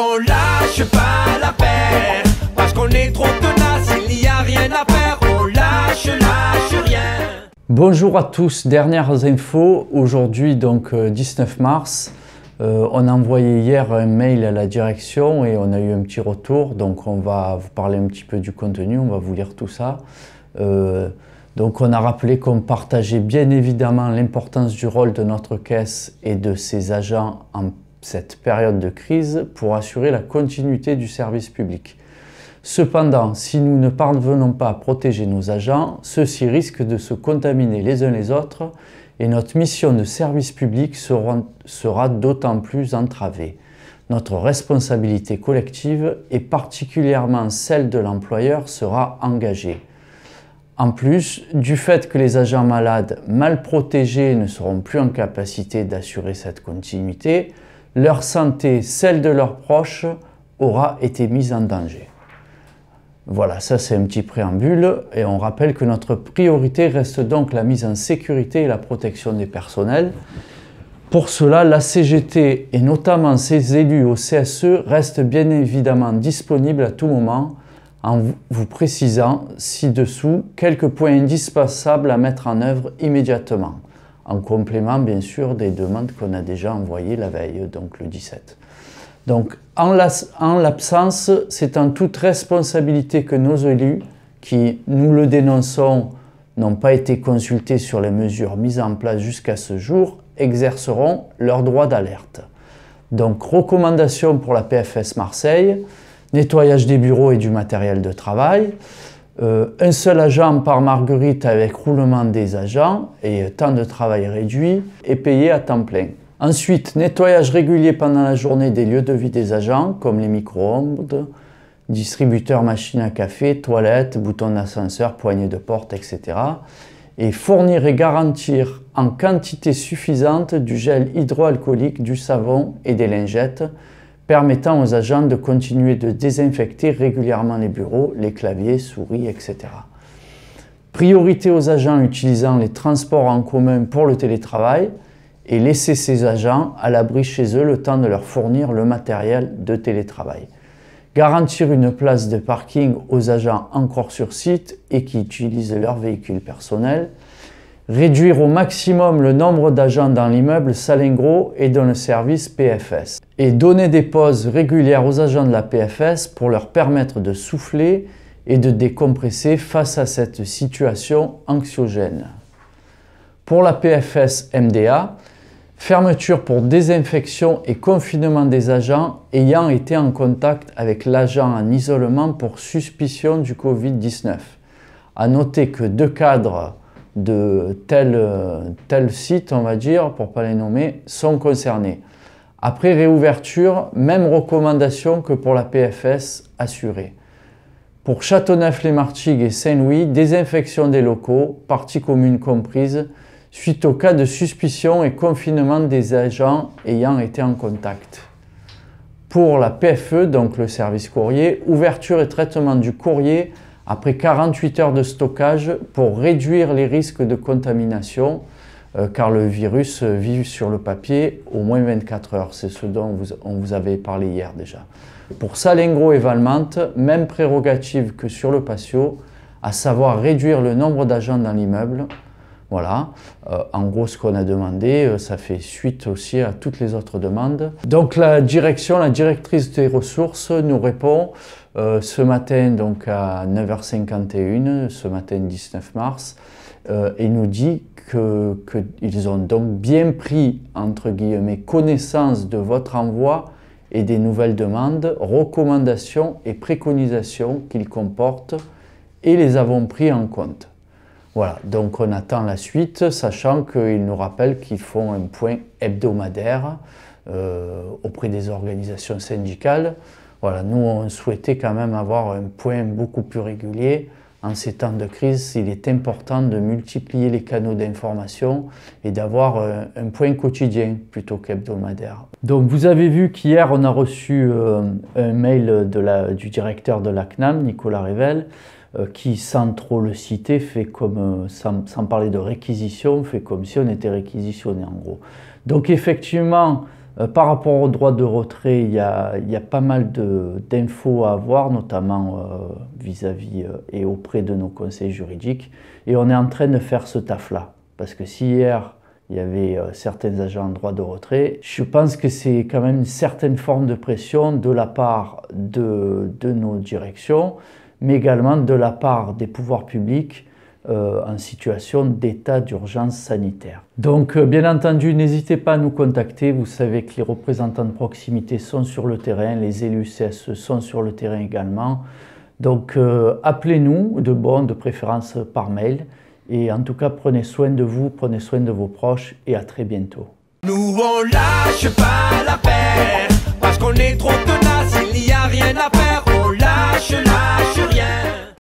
on lâche pas la paix Parce qu'on est trop tenace, il n'y a rien à faire On lâche, lâche rien Bonjour à tous, dernières infos, aujourd'hui donc 19 euh, mars euh, on a envoyé hier un mail à la direction et on a eu un petit retour, donc on va vous parler un petit peu du contenu, on va vous lire tout ça. Euh, donc on a rappelé qu'on partageait bien évidemment l'importance du rôle de notre caisse et de ses agents en cette période de crise pour assurer la continuité du service public. Cependant, si nous ne parvenons pas à protéger nos agents, ceux-ci risquent de se contaminer les uns les autres et notre mission de service public sera, d'autant plus entravée. Notre responsabilité collective et particulièrement celle de l'employeur sera engagée. En plus du fait que les agents malades mal protégés ne seront plus en capacité d'assurer cette continuité, leur santé, celle de leurs proches, aura été mise en danger. Voilà, ça c'est un petit préambule et on rappelle que notre priorité reste donc la mise en sécurité et la protection des personnels. Pour cela, la CGT et notamment ses élus au CSE restent bien évidemment disponibles à tout moment en vous précisant ci-dessous quelques points indispensables à mettre en œuvre immédiatement en complément bien sûr des demandes qu'on a déjà envoyées la veille, donc le 17. Donc en l'absence, c'est en toute responsabilité que nos élus, qui nous le dénonçons, n'ont pas été consultés sur les mesures mises en place jusqu'à ce jour, exerceront leur droit d'alerte. Donc recommandation pour la PFS Marseille, nettoyage des bureaux et du matériel de travail, euh, un seul agent par marguerite avec roulement des agents et temps de travail réduit est payé à temps plein. Ensuite, nettoyage régulier pendant la journée des lieux de vie des agents, comme les micro-ondes, distributeurs, machines à café, toilettes, boutons d'ascenseur, poignées de porte, etc. Et fournir et garantir en quantité suffisante du gel hydroalcoolique, du savon et des lingettes permettant aux agents de continuer de désinfecter régulièrement les bureaux, les claviers, souris, etc. Priorité aux agents utilisant les transports en commun pour le télétravail et laisser ces agents à l'abri chez eux le temps de leur fournir le matériel de télétravail. Garantir une place de parking aux agents encore sur site et qui utilisent leur véhicule personnel réduire au maximum le nombre d'agents dans l'immeuble Salengro et dans le service PFS, et donner des pauses régulières aux agents de la PFS pour leur permettre de souffler et de décompresser face à cette situation anxiogène. Pour la PFS MDA, fermeture pour désinfection et confinement des agents ayant été en contact avec l'agent en isolement pour suspicion du Covid-19. À noter que deux cadres de tel, sites, euh, site, on va dire, pour ne pas les nommer, sont concernés. Après réouverture, même recommandation que pour la PFS assurée. Pour Châteauneuf-les-Martigues et Saint-Louis, désinfection des locaux, parties communes comprises, suite au cas de suspicion et confinement des agents ayant été en contact. Pour la PFE, donc le service courrier, ouverture et traitement du courrier après 48 heures de stockage pour réduire les risques de contamination euh, car le virus euh, vit sur le papier au moins 24 heures. C'est ce dont on vous avait parlé hier déjà. Pour Salengro et Valmante, même prérogative que sur le patio, à savoir réduire le nombre d'agents dans l'immeuble. Voilà, euh, en gros ce qu'on a demandé, ça fait suite aussi à toutes les autres demandes. Donc la direction, la directrice des ressources nous répond euh, ce matin, donc à 9h51, ce matin 19 mars, euh, et nous dit qu'ils ont donc bien pris, entre guillemets, connaissance de votre envoi et des nouvelles demandes, recommandations et préconisations qu'ils comportent et les avons pris en compte. Voilà, donc on attend la suite, sachant qu'ils nous rappellent qu'ils font un point hebdomadaire euh, auprès des organisations syndicales voilà, nous, on souhaitait quand même avoir un point beaucoup plus régulier. En ces temps de crise, il est important de multiplier les canaux d'information et d'avoir euh, un, point quotidien plutôt qu'hebdomadaire. Donc vous avez vu qu'hier, on a reçu euh, un mail du directeur de l'ACNAM, Nicolas Revel, euh, qui, sans trop le citer, fait comme, sans, parler de réquisition, fait comme si on était réquisitionné en gros. Donc effectivement, euh, par rapport au droit de retrait, il y a, pas mal d'infos à avoir, notamment euh, vis-à-vis euh, et auprès de nos conseils juridiques. Et on est en train de faire ce taf-là. Parce que si hier, il y avait certains agents en droit de retrait. Je pense que c'est quand même une certaine forme de pression de la part de, nos directions, mais également de la part des pouvoirs publics euh, en situation d'état d'urgence sanitaire. Donc, euh, bien entendu, n'hésitez pas à nous contacter. Vous savez que les représentants de proximité sont sur le terrain, les élus CSE sont sur le terrain également. Donc, euh, appelez-nous, de bon, de préférence par mail. Et en tout cas, prenez soin de vous, prenez soin de vos proches et à très bientôt. Nous, on lâche pas la paire, parce qu'on est trop tenace, il n'y a rien à faire. On lâche, lâche rien.